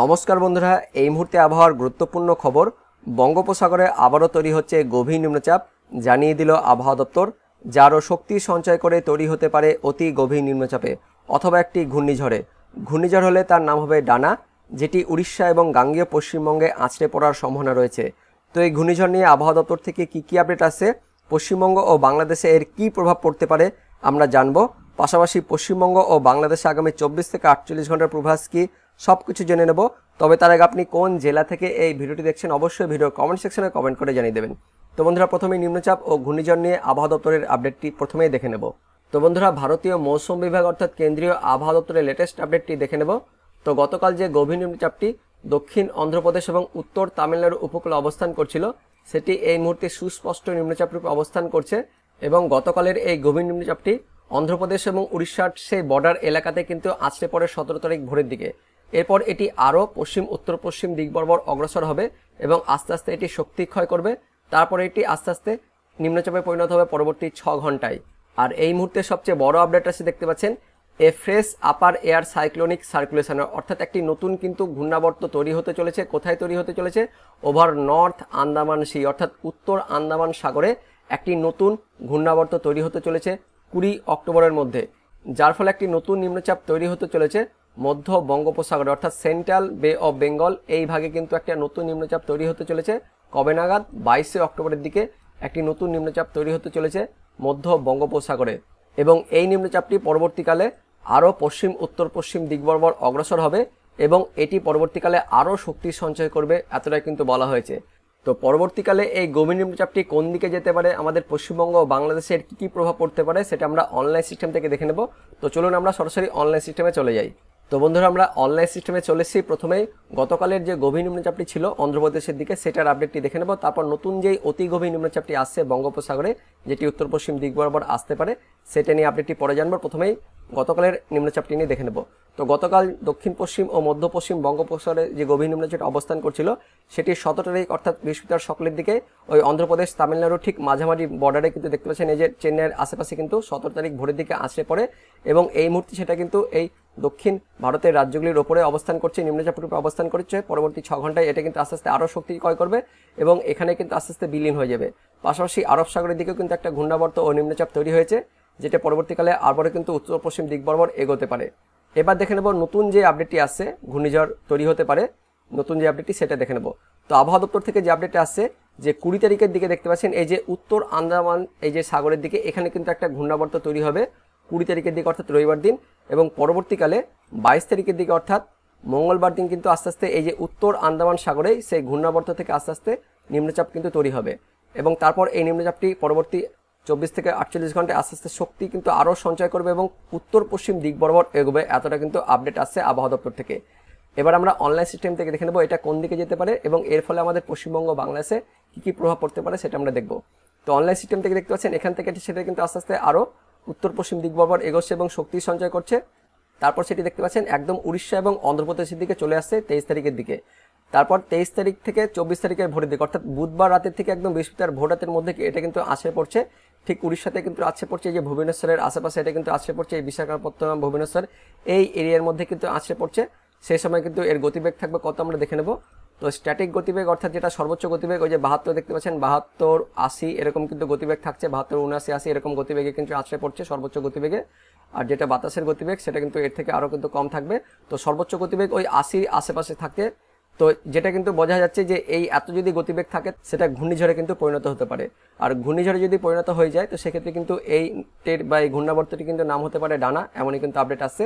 নমস্কার বন্ধুরা এই মুহূর্তে আবহাওয়ার গুরুত্বপূর্ণ খবর বঙ্গোপসাগরে আবারও তৈরি হচ্ছে গভীর নিম্নচাপ জানিয়ে দিল আবহাওয়া দপ্তর যারও শক্তি সঞ্চয় করে তৈরি হতে পারে অতি গভীর নিম্নচাপে অথবা একটি ঘূর্ণিঝড়ে ঘূর্ণিঝড় হলে তার নাম হবে ডানা যেটি উড়িষ্যা এবং গাঙ্গীয় পশ্চিমবঙ্গে আছড়ে পড়ার সম্ভাবনা রয়েছে তো এই ঘূর্ণিঝড় নিয়ে আবহাওয়া দপ্তর থেকে কী কী আপডেট আসছে পশ্চিমবঙ্গ ও বাংলাদেশে এর কি প্রভাব পড়তে পারে আমরা জানব পাশাপাশি পশ্চিমবঙ্গ ও বাংলাদেশে আগামী চব্বিশ থেকে আটচল্লিশ ঘন্টার প্রভাস কী সব কিছু জেনে নেব তবে তার আগে আপনি কোন জেলা থেকে এই ভিডিওটি দেখছেন অবশ্যই ভিডিও কমেন্ট সেকশনে কমেন্ট করে জানিয়ে দেবেন তো বন্ধুরা প্রথমেই নিম্নচাপ ও ঘূর্ণিঝড় নিয়ে আবহাওয়া দপ্তরের আপডেটটি প্রথমেই দেখে নেব তো বন্ধুরা ভারতীয় মৌসুম বিভাগ অর্থাৎ কেন্দ্রীয় আবহাওয়া দপ্তরের লেটেস্ট আপডেটটি দেখে নেব তো গতকাল যে গভীর নিম্নচাপটি দক্ষিণ অন্ধ্রপ্রদেশ এবং উত্তর তামিলনাড়ু উপকূলে অবস্থান করছিল সেটি এই মুহূর্তে সুস্পষ্ট নিম্নচাপ রূপে অবস্থান করছে এবং গতকালের এই গভীর নিম্নচাপটি অন্ধ্রপ্রদেশ এবং উড়িষ্যার সেই বর্ডার এলাকাতে কিন্তু আছড়ে পড়ে সতেরো তারিখ ভোরের দিকে এরপর এটি আরও পশ্চিম উত্তর পশ্চিম দিক বরাবর অগ্রসর হবে এবং আস্তে আস্তে এটি শক্তি ক্ষয় করবে তারপরে এটি আস্তে আস্তে নিম্নচাপে পরিণত হবে পরবর্তী ছ ঘন্টায় আর এই মুহূর্তে সবচেয়ে বড় আপডেট আছে দেখতে পাচ্ছেন a fresh upper air cyclonic circulation অর্থাৎ একটি নতুন কিন্তু ঘূর্ণাবর্ত তৈরি হতে চলেছে কোথায় তৈরি হতে চলেছে ওভার নর্থ আন্দামান সি অর্থাৎ উত্তর আন্দামান সাগরে একটি নতুন ঘূর্ণাবর্ত তৈরি হতে চলেছে কুড়ি অক্টোবরের মধ্যে যার ফলে একটি নতুন নিম্নচাপ তৈরি হতে চলেছে মধ্য বঙ্গোপসাগরে অর্থাৎ সেন্ট্রাল বে অফ বেঙ্গল এই ভাগে কিন্তু একটা নতুন নিম্নচাপ তৈরি হতে চলেছে কবে নাগাদ বাইশে অক্টোবরের দিকে একটি নতুন নিম্নচাপ তৈরি হতে চলেছে মধ্য বঙ্গোপসাগরে এবং এই নিম্নচাপটি পরবর্তীকালে আরও পশ্চিম উত্তর পশ্চিম দিক বরাবর অগ্রসর হবে এবং এটি পরবর্তীকালে আরও শক্তি সঞ্চয় করবে এতটাই কিন্তু বলা হয়েছে তো পরবর্তীকালে এই গভীর নিম্নচাপটি কোন দিকে যেতে পারে আমাদের পশ্চিমবঙ্গ ও বাংলাদেশের কী কী প্রভাব পড়তে পারে সেটা আমরা অনলাইন সিস্টেম থেকে দেখে নেব তো চলুন আমরা সরাসরি অনলাইন সিস্টেমে চলে যাই তো বন্ধুরা আমরা অনলাইন সিস্টেমে চলেছি প্রথমেই গতকালের যে গভীর নিম্নচাপটি ছিল অন্ধ্রপ্রদেশের দিকে সেটার আপডেটটি দেখে নেব তারপর নতুন যেই অতি গভীর নিম্নচাপটি আসছে বঙ্গোপসাগরে যেটি উত্তর পশ্চিম দিক বরাবর আসতে পারে সেটা নিয়ে আপডেটটি পরে জানবো প্রথমেই গতকালের নিম্নচাপটি নিয়ে দেখে নেব তো গতকাল দক্ষিণ পশ্চিম ও মধ্য পশ্চিম বঙ্গোপসাগরে যে গভীর নিম্নচাপ অবস্থান করছিল সেটি শত তারিখ অর্থাৎ বৃহস্পতিবার সকলের দিকে ওই অন্ধ্রপ্রদেশ তামিলনাড়ু ঠিক মাঝামাঝি বর্ডারে কিন্তু দেখতে পাচ্ছেন এই যে চেন্নাইয়ের আশেপাশে কিন্তু সতেরো তারিখ ভোরের দিকে আসে পড়ে এবং এই মুহূর্তে সেটা কিন্তু এই দক্ষিণ ভারতের রাজ্যগুলির ওপরে অবস্থান করছে নিম্নচাপরূপে অবস্থান করছে পরবর্তী ছ ঘন্টায় এটা কিন্তু আস্তে আস্তে আরও শক্তি ক্রয় করবে এবং এখানে কিন্তু আস্তে আস্তে বিলীন হয়ে যাবে পাশাপাশি আরব সাগরের দিকেও কিন্তু একটা ঘূর্ণাবর্ত ও নিম্নচাপ তৈরি হয়েছে যেটা পরবর্তীকালে আরবারও কিন্তু উত্তর পশ্চিম দিক বরাবর এগোতে পারে এবার দেখে নেব নতুন যে আপডেটটি আসছে ঘূর্ণিঝড় তৈরি হতে পারে নতুন যে আপডেটটি সেটা দেখে নেব তো আবহাওয়া দপ্তর থেকে যে আপডেটটি আসছে যে কুড়ি তারিখের দিকে দেখতে পাচ্ছেন এই যে উত্তর আন্দামান এই যে সাগরের দিকে এখানে কিন্তু একটা ঘূর্ণাবর্ত তৈরি হবে কুড়ি তারিখের দিকে অর্থাৎ রবিবার দিন এবং পরবর্তীকালে বাইশ তারিখের দিকে অর্থাৎ মঙ্গলবার দিন কিন্তু আস্তে আস্তে এই যে উত্তর আন্দামান সাগরে সেই ঘূর্ণাবর্ত থেকে আস্তে আস্তে নিম্নচাপ কিন্তু তৈরি হবে এবং তারপর এই নিম্নচাপটি পরবর্তী চব্বিশ থেকে আটচল্লিশ ঘন্টায় আস্তে আস্তে শক্তি কিন্তু আরও সঞ্চয় করবে এবং উত্তর পশ্চিম দিক বরাবর এগোবে এতটা কিন্তু আপডেট আসছে আবহাওয়া দপ্তর থেকে এবার আমরা অনলাইন সিস্টেম থেকে দেখে নেব এটা কোন দিকে যেতে পারে এবং এর ফলে আমাদের পশ্চিমবঙ্গ বাংলাদেশে কী কী প্রভাব পড়তে পারে সেটা আমরা দেখব তো অনলাইন সিস্টেম থেকে দেখতে পাচ্ছেন এখান থেকে সেটা কিন্তু আস্তে আস্তে আরও উত্তর পশ্চিম দিক বরাবর এগোচ্ছে এবং শক্তি সঞ্চয় করছে তারপর সেটি দেখতে পাচ্ছেন একদম উড়িষ্যা এবং অন্ধ্রপ্রদেশের দিকে চলে আসছে তেইশ তারিখের দিকে তারপর তেইশ তারিখ থেকে চব্বিশ তারিখের ভোটের দিকে অর্থাৎ বুধবার রাতের থেকে একদম বৃহস্পতিবার ভোটাতের মধ্যে এটা কিন্তু আসে পড়ছে ঠিক উড়িষ্যাতে কিন্তু আসছে পড়ছে যে ভুবনেশ্বরের আশেপাশে এটা কিন্তু আসে পড়ছে এই বিশাখাপত্তনম ভুবনেশ্বর এই এরিয়ার মধ্যে কিন্তু আসছে পড়ছে সেই সময় কিন্তু এর গতিবেগ থাকবে কত আমরা দেখে নেব তো স্ট্যাটিক গতিবেগ অর্থাৎ যেটা সর্বোচ্চ গতিবেগ ওই যে বাহাত্তর দেখতে পাচ্ছেন বাহাত্তর আশি এরকম কিন্তু গতিবেগ থাকছে বাহাত্তর উনআশি আশি এরকম গতিবেগে কিন্তু আছড়ে পড়ছে সর্বোচ্চ গতিবেগে আর যেটা বাতাসের গতিবেগ সেটা কিন্তু এর থেকে আরও কিন্তু কম থাকবে তো সর্বোচ্চ গতিবেগ ওই আশির আশেপাশে থাকতে তো যেটা কিন্তু বোঝা যাচ্ছে যে এই এত যদি গতিবেগ থাকে সেটা ঘূর্ণিঝড়ে কিন্তু পরিণত হতে পারে আর ঘূর্ণিঝড়ে যদি পরিণত হয়ে যায় তো সেক্ষেত্রে কিন্তু এই টের বা এই ঘূর্ণাবর্তটি কিন্তু নাম হতে পারে ডানা এমনই কিন্তু আপডেট আসছে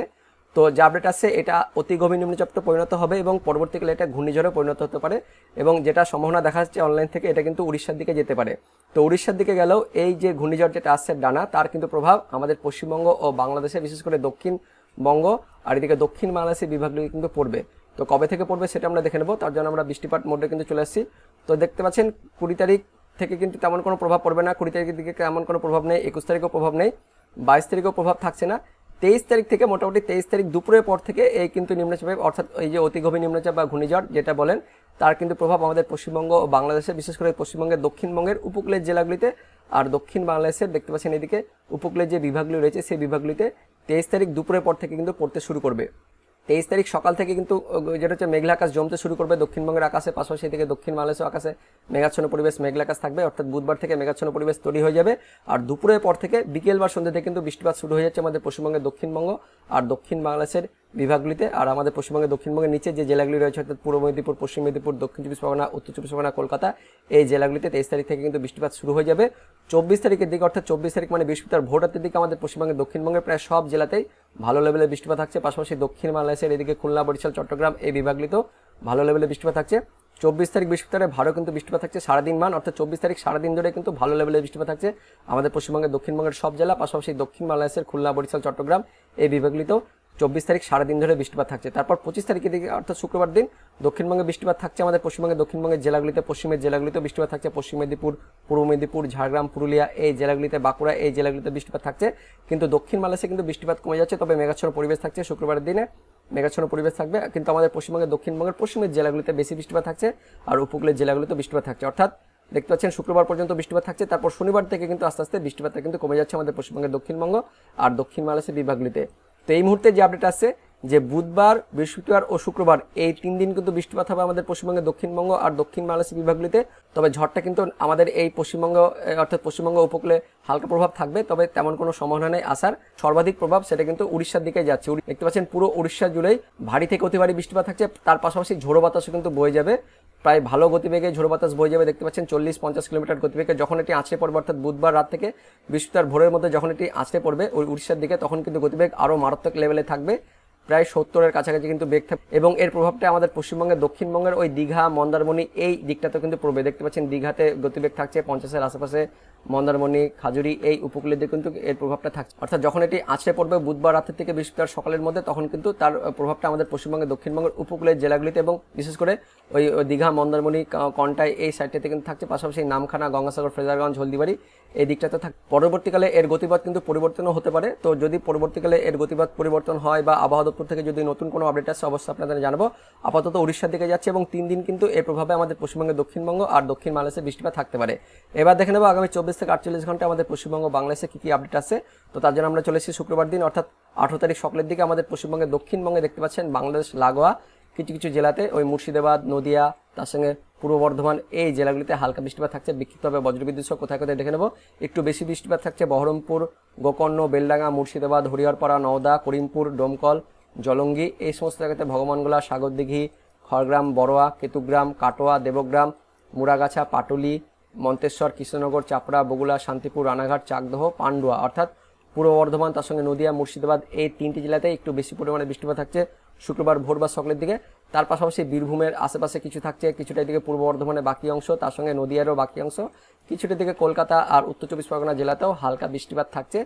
তো যে আপডেট আসছে এটা অতি গভীর নিম্নচাপটা পরিণত হবে এবং পরবর্তীকালে এটা ঘূর্ণিঝড়ে পরিণত হতে পারে এবং যেটা সম্ভাবনা দেখা যাচ্ছে অনলাইন থেকে এটা কিন্তু উড়িষ্যার দিকে যেতে পারে তো উড়িষ্যার দিকে গেলেও এই যে ঘূর্ণিঝড় যেটা আসছে ডানা তার কিন্তু প্রভাব আমাদের পশ্চিমবঙ্গ ও বাংলাদেশে বিশেষ করে দক্ষিণবঙ্গ আর এদিকে দক্ষিণ বাংলাদেশের বিভাগগুলি কিন্তু পড়বে তো কবে থেকে পড়বে সেটা আমরা দেখে নেবো তার জন্য আমরা বৃষ্টিপাত মোডে কিন্তু চলে আসছি তো দেখতে পাচ্ছেন কুড়ি তারিখ থেকে কিন্তু তেমন কোনো প্রভাব পড়বে না কুড়ি তারিখের দিকে তেমন কোনো প্রভাব নেই একুশ তারিখও প্রভাব নেই বাইশ তারিখও প্রভাব থাকছে না তেইশ তারিখ থেকে মোটামুটি তেইশ তারিখ দুপুরের পর থেকে এই কিন্তু নিম্নচাপে অর্থাৎ এই যে অতি গভীর নিম্নচাপ বা ঘূর্ণিঝড় যেটা বলেন তার কিন্তু প্রভাব আমাদের পশ্চিমবঙ্গ ও বাংলাদেশে বিশেষ করে পশ্চিমবঙ্গের দক্ষিণবঙ্গের উপকূলের জেলাগুলিতে আর দক্ষিণ বাংলাদেশের দেখতে পাচ্ছেন এদিকে উপকূলের যে বিভাগগুলি রয়েছে সেই বিভাগগুলিতে তেইশ তারিখ দুপুরের পর থেকে কিন্তু পড়তে শুরু করবে তেইশ তারিখ সকাল থেকে কিন্তু যেটা হচ্ছে মেঘলা আকাশ জমতে শুরু করবে দক্ষিণবঙ্গের আকাশে পাশাপাশি থেকে দক্ষিণ মালয়েশীয় আকাশে মেঘাচ্ছন্ন পরিবেশ মেঘলা আকাশ থাকবে অর্থাৎ বুধবার থেকে মেঘাচ্ছন্ন পরিবেশ তৈরি হয়ে যাবে আর দুপুরের পর থেকে বিকেল বা থেকে কিন্তু বৃষ্টিপাত শুরু হয়ে যাচ্ছে আমাদের পশ্চিমবঙ্গের দক্ষিণবঙ্গ আর দক্ষিণ বাংলাদেশের বিভাগগুলিতে আর আমাদের পশ্চিমবঙ্গের দক্ষিণবঙ্গের নিচে যে জেলাগুলি রয়েছে অর্থাৎ পূর্ব মেদিনীপুর পশ্চিম মেদিনীপুর দক্ষিণ চব্বিশ পরগনা উত্তর চব্বিশ পরগনা কলকাতা এই জেলাগুলিতে তেইশ তারিখ থেকে কিন্তু বৃষ্টিপাত শুরু হয়ে যাবে চব্বিশ তারিখের দিকে অর্থাৎ চব্বিশ তারিখ মানে বৃহস্পতিবার ভোটাতের দিকে আমাদের পশ্চিমবঙ্গের দক্ষিণবঙ্গের প্রায় সব জেলাতেই ভালো লেভেলে বৃষ্টিপাত থাকছে পাশাপাশি দক্ষিণ বাংলাদেশের এদিকে খুলনা বরিশাল চট্টগ্রাম এই বিভাগগুলিতেও ভালো লেভেলে বৃষ্টিপাত থাকছে চব্বিশ তারিখ বৃহস্পতিবারে ভারও কিন্তু বৃষ্টিপাত থাকছে সারাদিন মান অর্থাৎ চব্বিশ তারিখ সারাদিন ধরে কিন্তু ভালো লেভেলের বৃষ্টিপাত থাকছে আমাদের পশ্চিমবঙ্গের দক্ষিণবঙ্গের সব জেলা পাশাপাশি দক্ষিণ বাংলাদেশের খুলনা বরিশাল চট্টগ্রাম এই বিভাগগুলিতেও চব্বিশ তারিখ সারাদিন ধরে বৃষ্টিপাত থাকছে তারপর পঁচিশ তারিখের দিকে অর্থাৎ শুক্রবার দিন দক্ষিণবঙ্গে বৃষ্টিপাত থাকছে আমাদের পশ্চিমবঙ্গের দক্ষিণবঙ্গের জেলাগুলিতে পশ্চিমের জেলাগুলিতে বৃষ্টিপাত থাকছে পশ্চিম মেদিনীপুর পূর্ব মেদিনীপুর ঝাড়গ্রাম পুরুলিয়া এই জেলাগুলিতে বাঁকুড়া এই জেলাগুলিতে বৃষ্টিপাত থাকছে কিন্তু দক্ষিণ মালয়েশিয়া কিন্তু বৃষ্টিপাত কমে যাচ্ছে তবে মেঘাচ্ছন্ন পরিবেশ থাকছে শুক্রবারের দিনে মেঘাচ্ছন্ন পরিবেশ থাকবে কিন্তু আমাদের পশ্চিমবঙ্গের দক্ষিণবঙ্গের পশ্চিমের জেলাগুলিতে বেশি বৃষ্টিপাত থাকছে আর উপকূলের জেলাগুলিতে বৃষ্টিপাত থাকছে অর্থাৎ দেখতে পাচ্ছেন শুক্রবার পর্যন্ত বৃষ্টিপাত থাকছে তারপর শনিবার থেকে কিন্তু আস্তে আস্তে বৃষ্টিপাতটা কিন্তু কমে যাচ্ছে আমাদের পশ্চিমবঙ্গের দক্ষিণবঙ্গ আর দক্ষিণ মালয়েশিয়া বিভাগগুলিতে তো এই মুহূর্তে যে আপডেট আছে যে বুধবার বৃহস্পতিবার ও শুক্রবার এই তিন দিন কিন্তু বৃষ্টিপাত হবে আমাদের পশ্চিমবঙ্গে দক্ষিণবঙ্গ আর দক্ষিণ বাংলাদেশের বিভাগগুলিতে তবে ঝড়টা কিন্তু আমাদের এই পশ্চিমবঙ্গ অর্থাৎ পশ্চিমবঙ্গ উপকূলে হালকা প্রভাব থাকবে তবে তেমন কোনো সম্ভাবনা নেই আসার সর্বাধিক প্রভাব সেটা কিন্তু উড়িষ্যার দিকে যাচ্ছে দেখতে পাচ্ছেন পুরো উড়িষ্যা জুড়েই ভারী থেকে অতি ভারী বৃষ্টিপাত থাকছে তার পাশাপাশি ঝোড়ো বাতাসও কিন্তু বয়ে যাবে প্রায় ভালো গতিবেগে ঝোড়ো বাতাস বয়ে যাবে দেখতে পাচ্ছেন চল্লিশ পঞ্চাশ কিলোমিটার গতিবেগে যখন এটি আছড়ে পড়বে অর্থাৎ বুধবার রাত থেকে বৃহস্পতিবার ভোরের মধ্যে যখন এটি আছড়ে পড়বে ওই উড়িষ্যার দিকে তখন কিন্তু গতিবেগ আরও মারাত্মক লেভেলে থাকবে প্রায় সত্তরের কাছাকাছি কিন্তু বেগ থাকবে এবং এর প্রভাবটা আমাদের পশ্চিমবঙ্গের দক্ষিণবঙ্গের ওই দীঘা মন্দারমণি এই দিকটাতেও কিন্তু পড়বে দেখতে পাচ্ছেন দীঘাতে গতিবেগ থাকছে পঞ্চাশের আশেপাশে মন্দারমণি খাজুরি এই উপকূলের দিকে কিন্তু এর প্রভাবটা থাকছে অর্থাৎ যখন এটি আছড়ে পড়বে বুধবার রাতের থেকে বৃহস্পতিবার সকালের মধ্যে তখন কিন্তু তার প্রভাবটা আমাদের পশ্চিমবঙ্গে দক্ষিণবঙ্গের উপকূলের জেলাগুলিতে এবং বিশেষ করে ওই দীঘা মন্দারমণি কন্টাই এই সাইডটাতে কিন্তু থাকছে পাশাপাশি নামখানা গঙ্গাসাগর ফ্রেজারগঞ্জ হলদিবাড়ি এই দিকটাতে থাক পরবর্তীকালে এর গতিপথ কিন্তু পরিবর্তনও হতে পারে তো যদি পরবর্তীকালে এর গতিপথ পরিবর্তন হয় বা আবহাওয়া দপ্তর থেকে যদি নতুন কোনো আপডেট আসছে অবশ্যই আপনাদের জানাবো আপাতত উড়িষ্যার দিকে যাচ্ছে এবং তিন দিন কিন্তু এর প্রভাবে আমাদের পশ্চিমবঙ্গের দক্ষিণবঙ্গ আর দক্ষিণ বাংলাদেশে বৃষ্টিপাত থাকতে পারে এবার দেখে নেবো আগামী চব্বিশ থেকে আটচল্লিশ ঘন্টা আমাদের পশ্চিমবঙ্গ বাংলাদেশে কী কী আপডেট আছে তো তার জন্য আমরা চলেছি শুক্রবার দিন অর্থাৎ আঠারো তারিখ সকালের দিকে আমাদের পশ্চিমবঙ্গের দক্ষিণবঙ্গে দেখতে পাচ্ছেন বাংলাদেশ লাগোয়া কিছু কিছু জেলাতে ওই মুর্শিদাবাদ নদিয়া তার সঙ্গে পূর্ব বর্ধমান এই জেলাগুলিতে হালকা বৃষ্টিপাত থাকছে বিক্ষিপ্তভাবে বজ্রবিদ্যুৎ সহ কোথায় কোথায় দেখে নেব একটু বেশি বৃষ্টিপাত থাকছে বহরমপুর গোকর্ণ বেলডাঙ্গা মুর্শিদাবাদ হরিহরপাড়া নওদা করিমপুর ডোমকল জলঙ্গি এই সমস্ত জায়গাতে ভগবানগোলা সাগরদিঘি খড়গ্রাম বড়োয়া কেতুগ্রাম কাটোয়া দেবগ্রাম মুরাগাছা পাটুলি মন্তেশ্বর কৃষ্ণনগর চাপড়া বগুলা শান্তিপুর রানাঘাট চাকদহ পান্ডুয়া অর্থাৎ পূর্ব বর্ধমান তার সঙ্গে নদিয়া মুর্শিদাবাদ এই তিনটি জেলাতে একটু বেশি পরিমাণে বৃষ্টিপাত থাকছে শুক্রবার ভোর বা সকালের দিকে তার পাশাপাশি বীরভূমের আশেপাশে কিছু থাকছে কিছুটা এদিকে পূর্ব বর্ধমানের বাকি অংশ তার সঙ্গে নদীয়ারও বাকি অংশ কিছুটা দিকে কলকাতা আর উত্তর চব্বিশ পরগনা জেলাতেও হালকা বৃষ্টিপাত থাকছে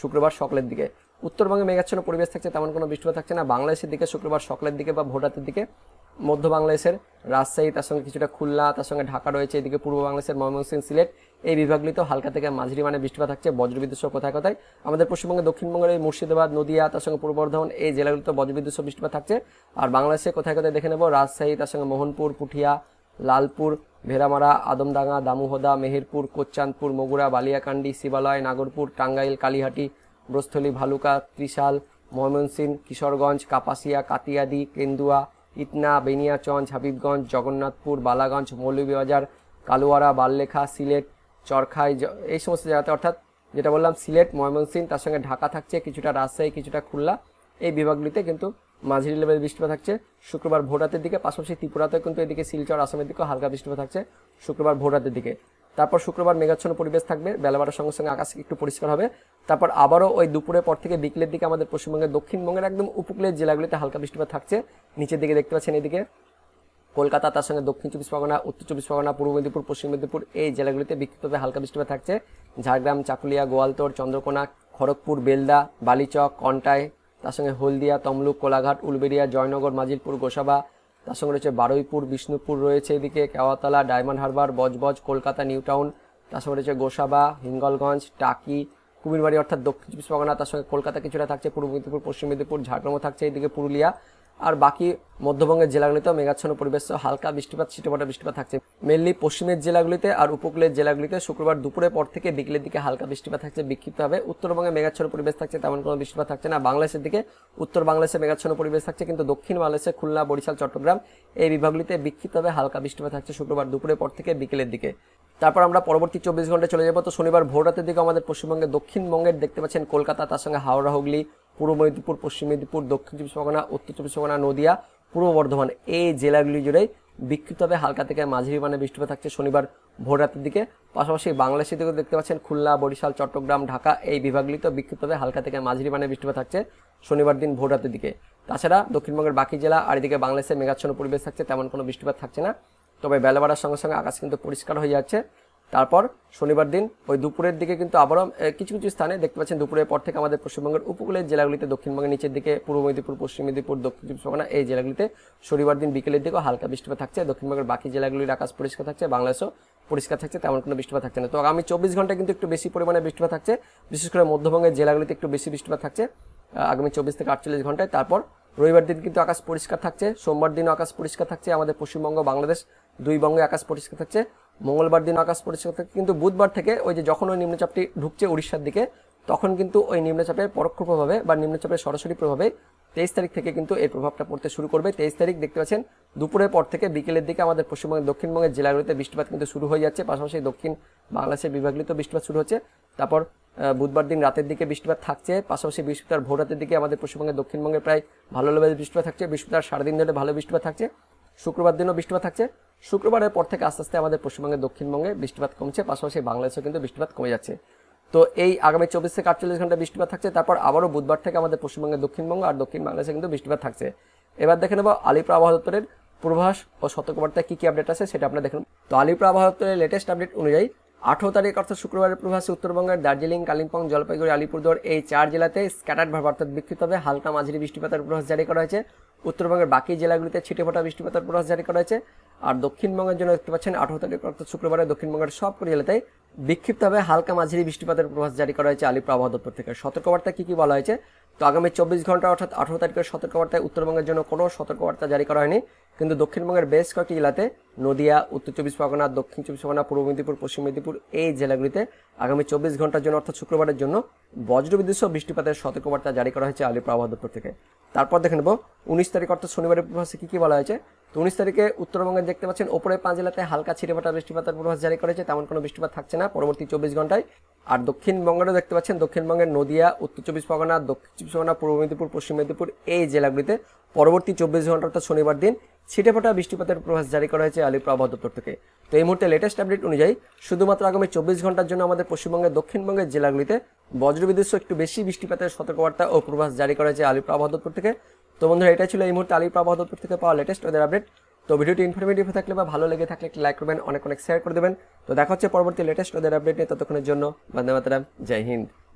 শুক্রবার সকালের দিকে উত্তরবঙ্গে মেঘাচ্ছন্ন পরিবেশ থাকছে তেমন কোনো বৃষ্টিপাত থাকছে না বাংলাদেশের দিকে শুক্রবার সকালের দিকে বা ভোটাতের দিকে মধ্য বাংলাদেশের রাজশাহী তার সঙ্গে কিছুটা খুলনা তার সঙ্গে ঢাকা রয়েছে এদিকে পূর্ব বাংলাদেশের ময়মনসিং সিলেট এই বিভাগগুলিতেও হালকা থেকে মাঝারি মানে বৃষ্টিপাত থাকছে বজ্রবিদ্যুৎ সহ কোথায় কোথায় আমাদের পশ্চিমবঙ্গে দক্ষিণবঙ্গের এই মুর্শিদাবাদ নদিয়া তার সঙ্গে পূর্ব বর্ধমান এই জেলাগুলিতে বজ্রবিদ্যুৎ সহ বৃষ্টিপাত থাকছে আর বাংলাদেশে কোথায় কোথায় দেখে নেব রাজশাহী তার সঙ্গে মোহনপুর পুঠিয়া লালপুর ভেরামারা আদমডাঙ্গা দামুহদা মেহেরপুর কোচ্চাঁদপুর মগুরা বালিয়াকান্দি শিবালয় নাগরপুর টাঙ্গাইল কালীহাটি ব্রস্থলী ভালুকা ত্রিশাল ময়মনসিং কিশোরগঞ্জ কাপাসিয়া কাতিয়াদি কেন্দুয়া ইতনা বেনিয়াচঞ্জ হাবিবগঞ্জ জগন্নাথপুর বালাগঞ্জ মৌলভীবাজার কালুয়ারা বাললেখা সিলেট চরখাই এই সমস্ত জায়গাতে অর্থাৎ যেটা বললাম সিলেট ময়মনসিং তার সঙ্গে ঢাকা থাকছে কিছুটা রাজশাহী কিছুটা খুলনা এই বিভাগগুলিতে কিন্তু মাঝারি লেভেল বৃষ্টিপাত থাকছে শুক্রবার ভোরাতের দিকে পাশাপাশি ত্রিপুরাতেও কিন্তু এদিকে শিলচর আসামের দিকেও হালকা বৃষ্টিপাত থাকছে শুক্রবার ভোরাতের দিকে তারপর শুক্রবার মেঘাচ্ছন্ন পরিবেশ থাকবে বেলা সঙ্গে সঙ্গে আকাশ একটু পরিষ্কার হবে তারপর আবারও ওই দুপুরের পর থেকে বিকেলের দিকে আমাদের পশ্চিমবঙ্গের দক্ষিণবঙ্গের একদম উপকূলের জেলাগুলিতে হালকা বৃষ্টিপাত থাকছে নিচের দিকে দেখতে পাচ্ছেন এদিকে কলকাতা তার সঙ্গে দক্ষিণ চব্বিশ পরগনা উত্তর চব্বিশ পরগনা পূর্ব মেদিনীপুর পশ্চিম মেদিনীপুর এই জেলাগুলিতে বিক্ষিপ্তভাবে হালকা বৃষ্টিপাত থাকছে ঝাড়গ্রাম চাকুলিয়া গোয়ালতোড় চন্দ্রকোনা খড়গপুর বেলদা বালিচক কন্টাই তার সঙ্গে হলদিয়া তমলুক কোলাঘাট উলবেড়িয়া জয়নগর মাজিলপুর গোসাবা তার সঙ্গে রয়েছে বারুইপুর বিষ্ণুপুর রয়েছে এদিকে কেওয়াতলা ডায়মন্ড হারবার বজবজ কলকাতা নিউ টাউন তার সঙ্গে রয়েছে গোসাবা হিঙ্গলগঞ্জ টাকি কুমিরবাড়ি অর্থাৎ দক্ষিণ চব্বিশ পরগনা তার সঙ্গে কলকাতা কিছুটা থাকছে পূর্ব মেদিনীপুর পশ্চিম মেদিনীপুর ঝাড়গ্রামও থাকছে এদিকে পুরুলিয়া আর বাকি মধ্যবঙ্গের জেলাগুলিতেও মেঘাচ্ছন্ন পরিবেশ হালকা বৃষ্টিপাত ছিটোপাটা বৃষ্টিপাত থাকছে মেনলি পশ্চিমের জেলাগুলিতে আর উপকূলের জেলাগুলিতে শুক্রবার দুপুরের পর থেকে বিকেলের দিকে হালকা বৃষ্টিপাত থাকছে বিক্ষিপ্তভাবে উত্তরবঙ্গে মেঘাচ্ছন্ন পরিবেশ থাকছে তেমন কোনো বৃষ্টিপাত থাকছে না বাংলাদেশের দিকে উত্তর বাংলাদেশে মেঘাচ্ছন্ন পরিবেশ থাকছে কিন্তু দক্ষিণ বাংলাদেশে খুলনা বরিশাল চট্টগ্রাম এই বিভাগগুলিতে বিক্ষিপ্তভাবে হালকা বৃষ্টিপাত থাকছে শুক্রবার দুপুরের পর থেকে বিকেলের দিকে তারপর আমরা পরবর্তী চব্বিশ ঘন্টায় চলে যাবো তো শনিবার ভোর রাতের দিকে আমাদের পশ্চিমবঙ্গে দক্ষিণবঙ্গের দেখতে পাচ্ছেন কলকাতা তার সঙ্গে হাওড়া হুগলি পূর্ব মেদিনীপুর পশ্চিম মেদিনীপুর দক্ষিণ চব্বিশ পরগনা উত্তর চব্বিশ পরগনা নদিয়া পূর্ব বর্ধমান এই জেলাগুলি জুড়েই বিক্ষিপ্তভাবে হালকা থেকে মাঝারি মানে বৃষ্টিপাত থাকছে শনিবার ভোর রাতের দিকে পাশাপাশি বাংলাদেশের দিকে দেখতে পাচ্ছেন খুলনা বরিশাল চট্টগ্রাম ঢাকা এই বিভাগগুলিতে বিক্ষিপ্তভাবে হালকা থেকে মাঝারি মানে বৃষ্টিপাত থাকছে শনিবার দিন ভোর রাতের দিকে তাছাড়া দক্ষিণবঙ্গের বাকি জেলা আর এদিকে বাংলাদেশের মেঘাচ্ছন্ন পরিবেশ থাকছে তেমন কোনো বৃষ্টিপাত থাকছে না তবে বেলা বাড়ার সঙ্গে সঙ্গে আকাশ কিন্তু পরিষ্কার হয়ে যাচ্ছে তারপর শনিবার দিন ওই দুপুরের দিকে কিন্তু আবারও কিছু কিছু স্থানে দেখতে পাচ্ছেন দুপুরের পর থেকে আমাদের পশ্চিমবঙ্গের উপকূলের জেলাগুলিতে দক্ষিণবঙ্গের নিচের দিকে পূর্ব মেদিনীপুর পশ্চিম মেদিনীপুর দক্ষিণ চব্বিশ পরগনা এই জেলাগুলিতে শনিবার দিন বিকেলের দিকেও হালকা বৃষ্টিপাত থাকছে দক্ষিণবঙ্গের বাকি জেলাগুলির আকাশ পরিষ্কার থাকছে বাংলাদেশও পরিষ্কার থাকছে তেমন কোনো বৃষ্টিপাত থাকছে না তো আগামী চব্বিশ ঘন্টা কিন্তু একটু বেশি পরিমাণে বৃষ্টিপাত থাকছে বিশেষ করে মধ্যবঙ্গের জেলাগুলিতে একটু বেশি বৃষ্টিপাত থাকছে আগামী চব্বিশ থেকে আটচল্লিশ ঘন্টায় তারপর রবিবার দিন কিন্তু আকাশ পরিষ্কার থাকছে সোমবার দিনও আকাশ পরিষ্কার থাকছে আমাদের পশ্চিমবঙ্গ বাংলাদেশ দুই বঙ্গে আকাশ পরিষ্কার থাকছে মঙ্গলবার দিন আকাশ পরিষ্কার থাকে কিন্তু বুধবার থেকে ওই যে যখন ওই নিম্নচাপটি ঢুকছে উড়িষ্যার দিকে তখন কিন্তু ওই নিম্নচাপের পরোক্ষ প্রভাবে বা নিম্নচাপের সরাসরি প্রভাবে তেইশ তারিখ থেকে কিন্তু এই প্রভাবটা পড়তে শুরু করবে তেইশ তারিখ দেখতে পাচ্ছেন দুপুরের পর থেকে বিকেলের দিকে আমাদের পশ্চিমবঙ্গের দক্ষিণবঙ্গের জেলাগুলিতে বৃষ্টিপাত কিন্তু শুরু হয়ে যাচ্ছে পাশাপাশি দক্ষিণ বাংলাদেশের বিভাগগুলিতে বৃষ্টিপাত শুরু হচ্ছে তারপর বুধবার দিন রাতের দিকে বৃষ্টিপাত থাকছে পাশাপাশি বৃহস্পতিবার ভোর রাতের দিকে আমাদের পশ্চিমবঙ্গের দক্ষিণবঙ্গে প্রায় ভালো লেভেলের বৃষ্টিপাত থাকছে বৃহস্পতিবার সারাদিন ধরে ভালো বৃষ্টিপাত থাকছে শুক্রবার দিনও বৃষ্টিপাত থাকছে শুক্রবারের পর থেকে আস্তে আস্তে আমাদের পশ্চিমবঙ্গের দক্ষিণবঙ্গে বৃষ্টিপাত কমছে পাশাপাশি বাংলাদেশেও কিন্তু বৃষ্টিপাত কমে যাচ্ছে তো এই আগামী চব্বিশ থেকে আটচল্লিশ ঘন্টা বৃষ্টিপাত থাকছে তারপর আবারও বুধবার থেকে আমাদের পশ্চিমবঙ্গের দক্ষিণবঙ্গ আর দক্ষিণ বাংলাদেশে কিন্তু বৃষ্টিপাত থাকছে এবার দেখে নেবো আলিপুর আবহাওয়া দপ্তরের পূর্বাভাস ও সতর্কবার্তায় কী কী আপডেট আছে সেটা আপনারা দেখুন তো আলিপুর আবহাওয়া দপ্তরের লেটেস্ট আপডেট অনুযায়ী আঠেরো তারিখ অর্থাৎ শুক্রবারের প্রভাসে উত্তরবঙ্গের দার্জিলিং কালিম্পং জলপাইগুড়ি আলিপুরদুয়ার এই চার জেলাতে স্ক্যাটার্ড ভাবে অর্থাৎ বিক্ষিপ্তভাবে হালকা মাঝারি বৃষ্টিপাতের প্রভাস জারি করা হয়েছে উত্তরবঙ্গের বাকি জেলাগুলিতে ছিটে ফোটা বৃষ্টিপাতের প্রভাস জারি করা হয়েছে আর দক্ষিণবঙ্গের জন্য দেখতে পাচ্ছেন আঠারো তারিখ অর্থাৎ শুক্রবারে দক্ষিণবঙ্গের সব জেলাতে বিক্ষিপ্তভাবে হালকা মাঝারি বৃষ্টিপাতের প্রভাস জারি করা হয়েছে আলিপুর আবহাওয়া দপ্তর থেকে সতর্কবার্তা কী কী বলা হয়েছে তো আগামী চব্বিশ ঘন্টা অর্থাৎ আঠারো তারিখের সতর্কবার্তায় উত্তরবঙ্গের জন্য কোনো সতর্কবার্তা জারি করা হয়নি কিন্তু দক্ষিণবঙ্গের বেশ কয়েকটি জেলাতে নদিয়া উত্তর চব্বিশ পরগনা দক্ষিণ চব্বিশ পরগনা পূর্ব মেদিনীপুর পশ্চিম মেদিনীপুর এই জেলাগুলিতে আগামী চব্বিশ ঘন্টার জন্য অর্থাৎ শুক্রবারের জন্য বজ্রবিদ্যুৎ বৃষ্টিপাতের সতর্কবার্তা জারি করা হয়েছে আলিপুর আবহাওয়া দপ্তর থেকে তারপর দেখে নেব উনিশ তারিখ অর্থাৎ শনিবারের পূর্বাভাসে কী কী বলা হয়েছে তো উনিশ তারিখে উত্তরবঙ্গে দেখতে পাচ্ছেন ওপরে পাঁচ জেলাতে হালকা ছিটেফাটা বৃষ্টিপাতের পূর্বাভাস জারি করেছে তেমন কোনো বৃষ্টিপাত থাকছে না পরবর্তী চব্বিশ ঘন্টায় আর দক্ষিণবঙ্গেরও দেখতে পাচ্ছেন দক্ষিণবঙ্গের নদিয়া উত্তর চব্বিশ পরগনা দক্ষিণ চব্বিশ পরগনা পূর্ব মেদিনীপুর পশ্চিম মেদিনীপুর এই জেলাগুলিতে পরবর্তী চব্বিশ ঘন্টা অর্থাৎ শনিবার দিন ছিটেফাটা বৃষ্টিপাতের পূর্বাভাস জারি করা হয়েছে আলিপুর আবহাওয়া দপ্তর থেকে তো এই মুহূর্তে লেটেস্ট আপডেট অনুযায়ী শুধুমাত্র আগামী চব্বিশ ঘন্টার জন্য আমাদের পশ্চিমবঙ্গের দক্ষিণবঙ্গের জেলাগুলিতে বজ্রবিদ্যুৎ একটু বেশি বৃষ্টিপাতের সতর্কবার্তা ও পূর্বাভাস জারি করা হয়েছে আলিপুর আবহাওয়া দপ্তর থেকে তো বন্ধুরা এটা ছিল এই মুহূর্তে আলিপ্রাবা দপ্তর থেকে পাওয়া লেটেস্ট ওদের আপডেট তো ভিডিওটি ইনফরমেটিভ থাকলে বা ভালো লেগে থাকলে লাইক করবেন অনেক অনেক শেয়ার করে দেবেন তো দেখা হচ্ছে পরবর্তী লেটেস্ট ওদের আপডেট নিয়ে ততক্ষণের জন্য বন্দে মাতারাম জয় হিন্দ